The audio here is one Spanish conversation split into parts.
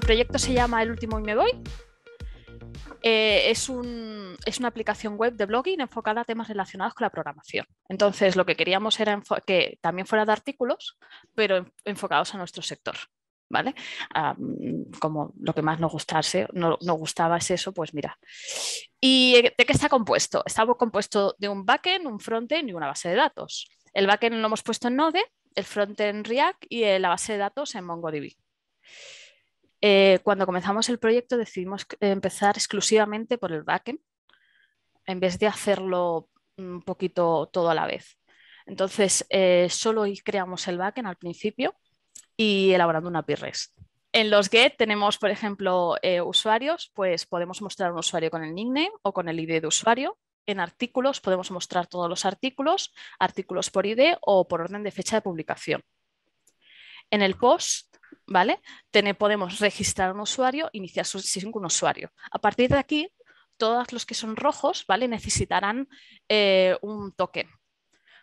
proyecto se llama El último y me voy. Eh, es, un, es, una aplicación web de blogging enfocada a temas relacionados con la programación. Entonces, lo que queríamos era que también fuera de artículos, pero enfocados a nuestro sector. ¿Vale? como lo que más nos gustase, no, gustaba es eso, pues mira. ¿Y de qué está compuesto? Está compuesto de un backend, un frontend y una base de datos. El backend lo hemos puesto en Node, el frontend en React y eh, la base de datos en MongoDB. Eh, cuando comenzamos el proyecto decidimos eh, empezar exclusivamente por el backend en vez de hacerlo un poquito todo a la vez. Entonces, eh, solo creamos el backend al principio y elaborando una PRES. En los GET tenemos, por ejemplo, usuarios, pues podemos mostrar un usuario con el nickname o con el ID de usuario. En artículos podemos mostrar todos los artículos, artículos por ID o por orden de fecha de publicación. En el post ¿vale? podemos registrar un usuario, iniciar su sesión con un usuario. A partir de aquí, todos los que son rojos, ¿vale? Necesitarán eh, un token,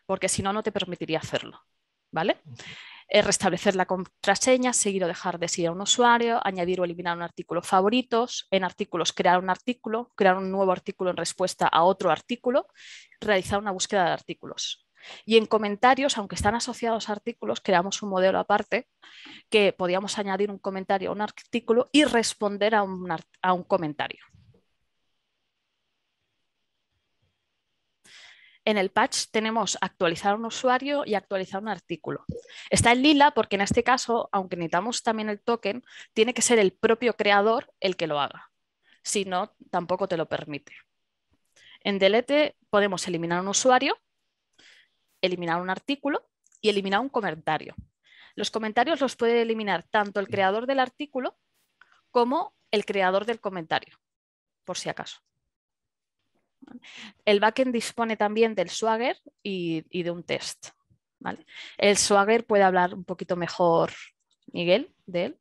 porque si no, no te permitiría hacerlo, ¿vale? Eh, restablecer la contraseña, seguir o dejar de seguir a un usuario, añadir o eliminar un artículo favoritos, en artículos crear un artículo, crear un nuevo artículo en respuesta a otro artículo, realizar una búsqueda de artículos. Y en comentarios, aunque están asociados a artículos, creamos un modelo aparte que podíamos añadir un comentario a un artículo y responder a un, a un comentario. En el patch tenemos actualizar un usuario y actualizar un artículo. Está en lila porque en este caso, aunque necesitamos también el token, tiene que ser el propio creador el que lo haga. Si no, tampoco te lo permite. En delete podemos eliminar un usuario eliminar un artículo y eliminar un comentario. Los comentarios los puede eliminar tanto el creador del artículo como el creador del comentario, por si acaso. El backend dispone también del swagger y, de un test. El swagger puede hablar un poquito mejor Miguel de él.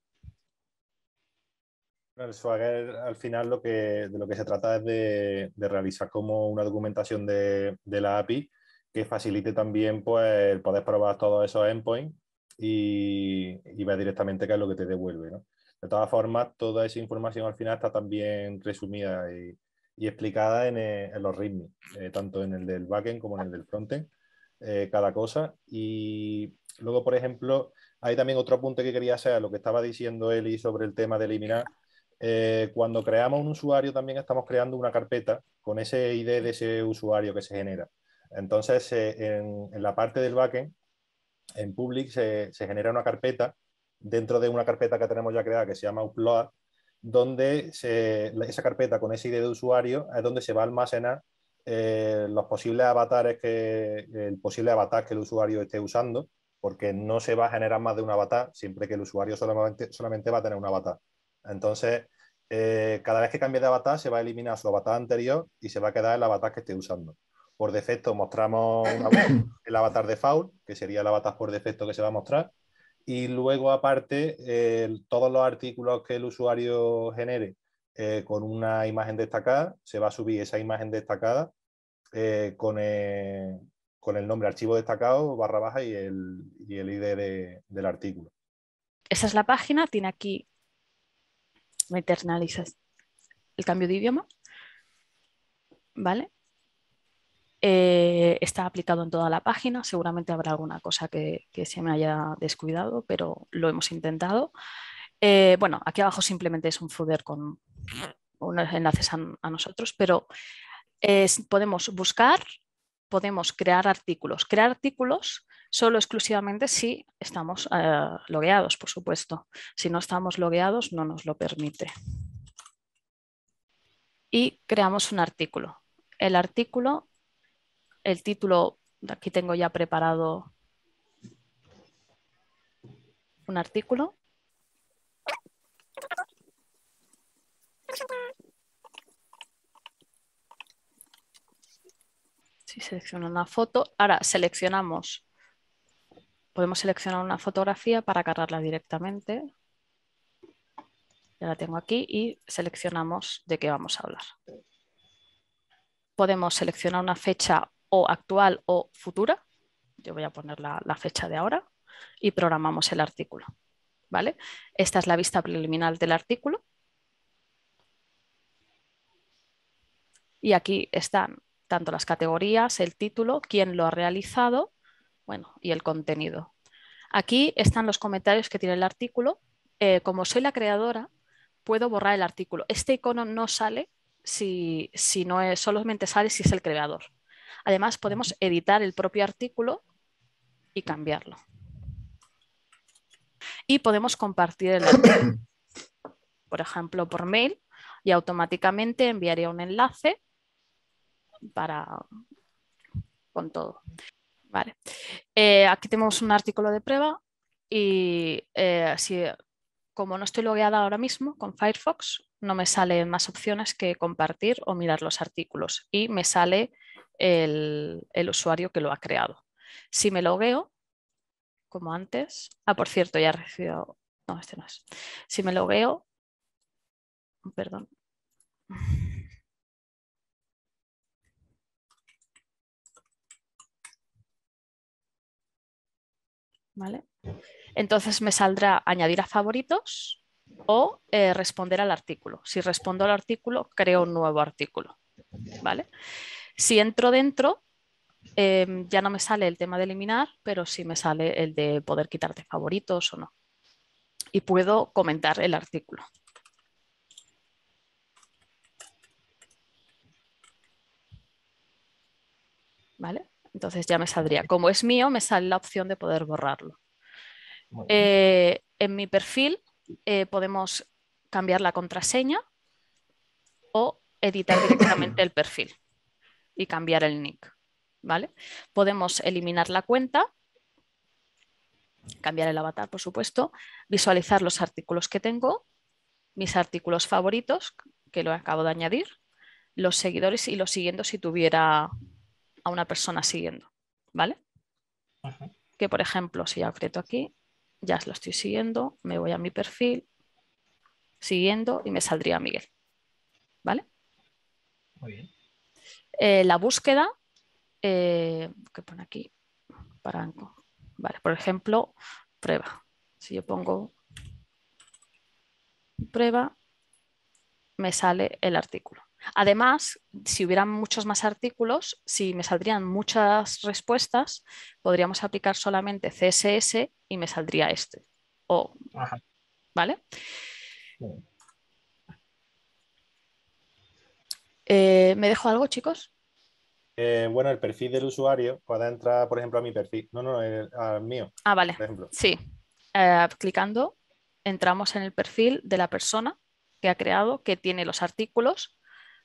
El Swagger al final de lo que se trata es de, realizar como una documentación de, la API que facilite también pues, el poder probar todos esos endpoints y, y ver directamente qué es lo que te devuelve. De todas formas, toda esa información al final está también resumida y, explicada eh, en, los README, eh, tanto en el del backend como en el del frontend, eh, cada cosa. Y luego, por ejemplo, hay también otro apunte que quería hacer, lo que estaba diciendo Eli sobre el tema de eliminar. cuando creamos un usuario también estamos creando una carpeta con ese ID de ese usuario que se genera. Entonces, eh, en, la parte del backend, en Public se, genera una carpeta dentro de una carpeta que tenemos ya creada que se llama Upload, donde se, esa carpeta con ese ID de usuario es donde se va a almacenar eh, los posibles avatares que el posible avatar que el usuario esté usando, porque no se va a generar más de un avatar siempre que el usuario solamente, solamente va a tener un avatar. Entonces, eh, cada vez que cambie de avatar, se va a eliminar su avatar anterior y se va a quedar el avatar que esté usando. Por defecto mostramos el avatar de Faul, que sería el avatar por defecto que se va a mostrar. Y luego, aparte, todos los artículos que el usuario genere eh, con una imagen destacada, se va a subir esa imagen destacada eh, con, el, nombre archivo destacado, barra baja y el, ID del artículo. Esa es la página, tiene aquí, me internalizas el cambio de idioma, ¿vale? Eh, está aplicado en toda la página, seguramente habrá alguna cosa que, se me haya descuidado, pero lo hemos intentado. Eh, bueno, aquí abajo simplemente es un footer con unos enlaces a, nosotros, pero podemos buscar, podemos crear artículos. Crear artículos solo exclusivamente si estamos eh, logueados, por supuesto. Si no estamos logueados, no nos lo permite. Y creamos un artículo. El artículo el título, aquí tengo ya preparado un artículo. Si selecciono una foto, ahora seleccionamos, podemos seleccionar una fotografía para cargarla directamente. Ya la tengo aquí y seleccionamos de qué vamos a hablar. Podemos seleccionar una fecha o actual o futura, yo voy a poner la, fecha de ahora, y programamos el artículo. ¿vale? Esta es la vista preliminar del artículo. Y aquí están tanto las categorías, el título, quién lo ha realizado, bueno, y el contenido. Aquí están los comentarios que tiene el artículo. Eh, como soy la creadora, puedo borrar el artículo. Este icono no sale si, si no es, solamente sale si es el creador. Además, podemos editar el propio artículo y cambiarlo. Y podemos compartir el artículo, por ejemplo, por mail, y automáticamente enviaría un enlace para con todo. Vale. Eh, aquí tenemos un artículo de prueba y eh, como no estoy logueada ahora mismo con Firefox, no me salen más opciones que compartir o mirar los artículos y me sale el, usuario que lo ha creado. Si me logueo, como antes, ah, por cierto, ya he recibido, no, este no es. Si me logueo, perdón. ¿Vale? Entonces me saldrá añadir a favoritos o eh, responder al artículo. Si respondo al artículo, creo un nuevo artículo. ¿Vale? Si entro dentro, em, ya no me sale el tema de eliminar, pero sí me sale el de poder quitarte favoritos o no. Y puedo comentar el artículo. ¿Vale? Entonces ya me saldría. Como es mío, me sale la opción de poder borrarlo. Eh, en mi perfil eh, podemos cambiar la contraseña o editar directamente el perfil y cambiar el nick. ¿vale? Podemos eliminar la cuenta, cambiar el avatar, por supuesto, visualizar los artículos que tengo, mis artículos favoritos, que lo acabo de añadir, los seguidores y los siguiendo si tuviera a una persona siguiendo, ¿vale? Que por ejemplo, si ya aprieto aquí, ya lo estoy siguiendo, me voy a mi perfil, siguiendo y me saldría Miguel, ¿vale? Muy bien. Eh, la búsqueda, eh, que pone aquí, para, vale, por ejemplo, prueba. Si yo pongo prueba, me sale el artículo. Además, si hubieran muchos más artículos, si me saldrían muchas respuestas, podríamos aplicar solamente CSS y me saldría este. O, ¿Vale? Eh, ¿Me dejo algo, chicos? Eh, bueno, el perfil del usuario puede entrar, por ejemplo, a mi perfil. No, no, al mío. Ah, vale. Sí. Eh, clicando, entramos en el perfil de la persona que ha creado, que tiene los artículos,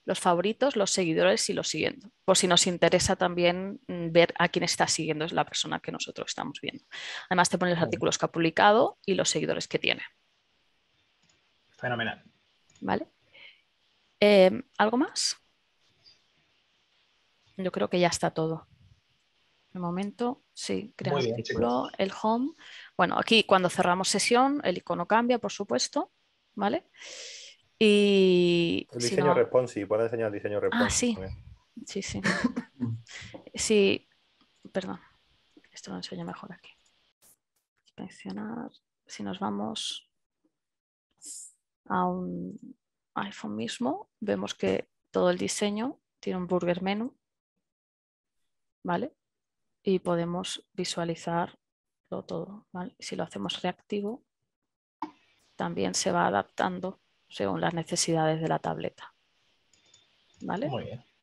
los favoritos, los seguidores y los siguiendo. Por si nos interesa también mm, ver a quién está siguiendo, es la persona que nosotros estamos viendo. Además, te pone los artículos que ha publicado y los seguidores que tiene. Fenomenal. ¿Vale? Em, ¿Algo más? Yo creo que ya está todo. De momento, sí, creamos el artículo, el home. Bueno, aquí cuando cerramos sesión, el icono cambia, por supuesto, ¿vale? Y. El diseño sí, responsive, enseñar el diseño ah, responsive. Ah, sí. Sí, sí. sí, perdón. Esto lo enseño mejor aquí. Inspeccionar. Si nos vamos a un iPhone mismo, vemos que todo el diseño tiene un burger menu ¿vale? Y podemos visualizarlo todo, ¿vale? Si lo hacemos reactivo, también se va adaptando según las necesidades de la tableta, ¿vale? Muy bien.